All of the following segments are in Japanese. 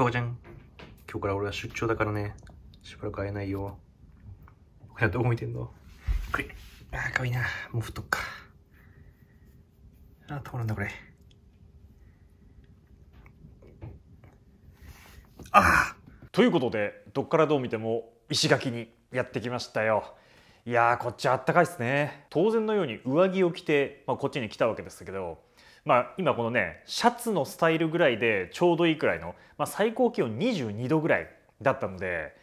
バカちゃん今日から俺は出張だからねしばらく会えないよ僕らどう見てんのこれああかわいいなもう太っかああたまらんだこれああということでどっからどう見ても石垣にやってきましたよいやこっちあったかいですね当然のように上着を着て、まあ、こっちに来たわけですけどまあ、今このねシャツのスタイルぐらいでちょうどいいくらいの、まあ、最高気温22度ぐらいだったので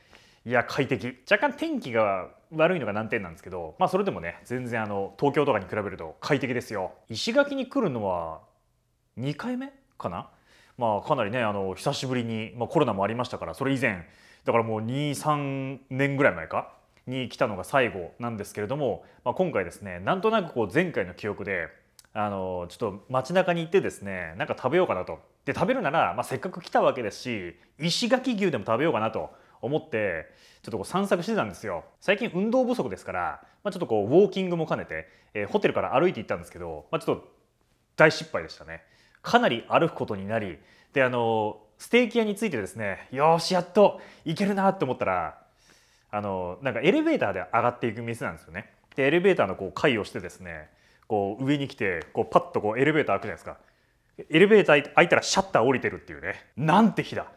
いや快適若干天気が悪いのが難点なんですけど、まあ、それでもね全然あの東京とかに比べると快適ですよ石垣に来るのは2回目かなまあかなりねあの久しぶりに、まあ、コロナもありましたからそれ以前だからもう23年ぐらい前かに来たのが最後なんですけれども、まあ、今回ですねなんとなくこう前回の記憶であのちょっと街中に行ってですねなんか食べようかなとで食べるなら、まあ、せっかく来たわけですし石垣牛でも食べようかなと思ってちょっとこう散策してたんですよ最近運動不足ですから、まあ、ちょっとこうウォーキングも兼ねて、えー、ホテルから歩いて行ったんですけど、まあ、ちょっと大失敗でしたねかなり歩くことになりであのステーキ屋についてですねよしやっと行けるなと思ったらあのなんかエレベーターで上がっていく店なんですよねでエレベーターのこう会をしてですねこう上に来てこうパッとこうエレベーター開くじゃないですかエレベーター開いたらシャッター降りてるっていうねなんて日だ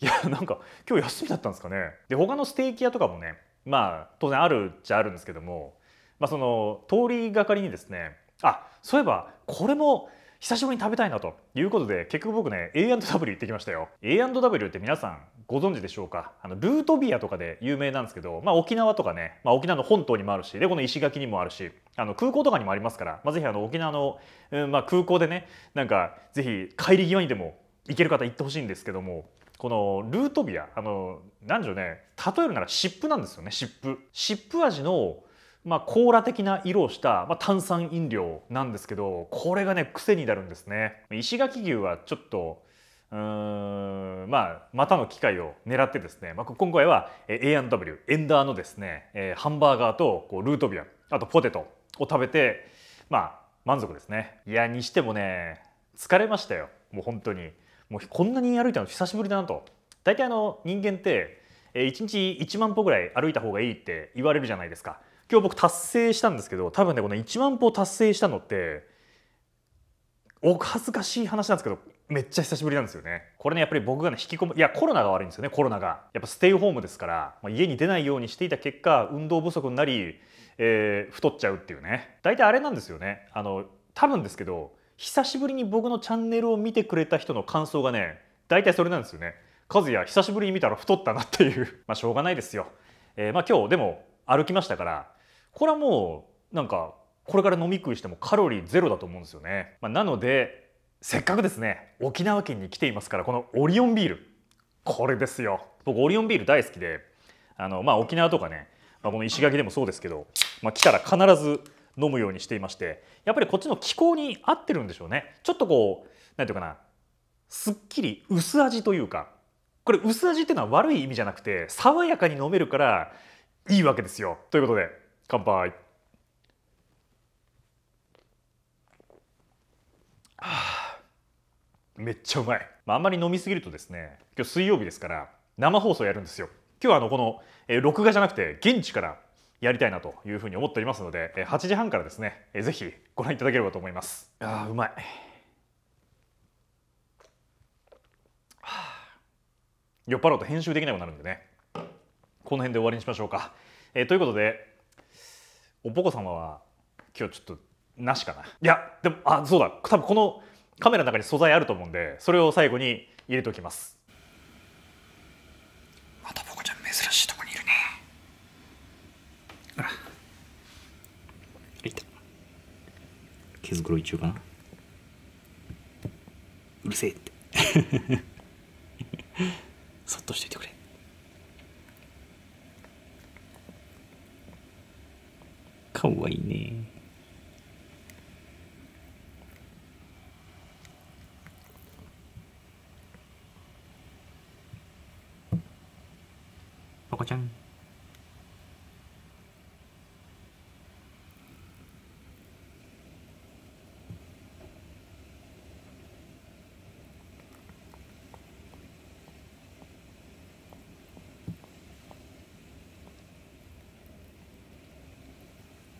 いやなんか今日休みだったんですかねで他のステーキ屋とかもねまあ当然あるっちゃあるんですけども、まあ、その通りがかりにですねあそういえばこれも久しぶりに食べたいなということで結局僕ね A&W 行ってきましたよ A&W って皆さんご存知でしょうかあのルートビアとかで有名なんですけど、まあ、沖縄とかね、まあ、沖縄の本島にもあるしでこの石垣にもあるしあの空港とかにもありますから、まあ、ぜひあの沖縄の、うんまあ、空港でねなんかぜひ帰り際にでも行ける方行ってほしいんですけどもこのルートビアあの何でしょうね例えるなら湿布なんですよね湿布湿布味のまあ、コーラ的な色をした、まあ、炭酸飲料なんですけどこれがね癖になるんですね石垣牛はちょっとうーんまあ、またの機会を狙ってですね、まあ、今回は A&W エンダーのですねハンバーガーとこうルートビアあとポテトを食べてまあ満足ですねいやにしてもね疲れましたよもう本当にもうこんなに歩いたの久しぶりだなと大体あの人間って1日1万歩ぐらい歩いた方がいいって言われるじゃないですか今日僕達成したんですけど多分ねこの1万歩達成したのってお恥ずかしい話なんですけどめっちゃ久しぶりなんですよねこれねやっぱり僕がね引き込む、いやコロナが悪いんですよねコロナがやっぱステイホームですから、まあ、家に出ないようにしていた結果運動不足になり、えー、太っちゃうっていうね大体あれなんですよねあの多分ですけど久しぶりに僕のチャンネルを見てくれた人の感想がね大体それなんですよね和也久しぶりに見たら太ったなっていう まあしょうがないですよ、えー、まあ今日でも歩きましたからこれはもうなんかこれから飲み食いしてもカロリーゼロだと思うんですよね、まあ、なのでせっかくですね沖縄県に来ていますからこのオリオンビールこれですよ僕オリオンビール大好きであの、まあ、沖縄とかね、まあ、この石垣でもそうですけど、まあ、来たら必ず飲むようにしていましてやっぱりこっちの気候に合ってるんでしょうねちょっとこう何ていうかなすっきり薄味というかこれ薄味っていうのは悪い意味じゃなくて爽やかに飲めるからいいわけですよということで乾杯めっちゃうまい、まあ、あんまり飲みすぎるとですね今日水曜日ですから生放送やるんですよ今日はあのこの、えー、録画じゃなくて現地からやりたいなというふうに思っておりますので、えー、8時半からですね、えー、ぜひご覧いただければと思いますあーうまい酔っ払うと編集できなくなるんでねこの辺で終わりにしましょうか、えー、ということでおぽこ様は今日ちょっとなしかないやでもあそうだ多分このカメラの中に素材あると思うんでそれを最後に入れておきますまたポコちゃん珍しいとこにいるねあらいた毛づくろい中かなうるせえって そっとしていてくれかわいいねパコちゃん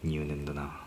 入念だな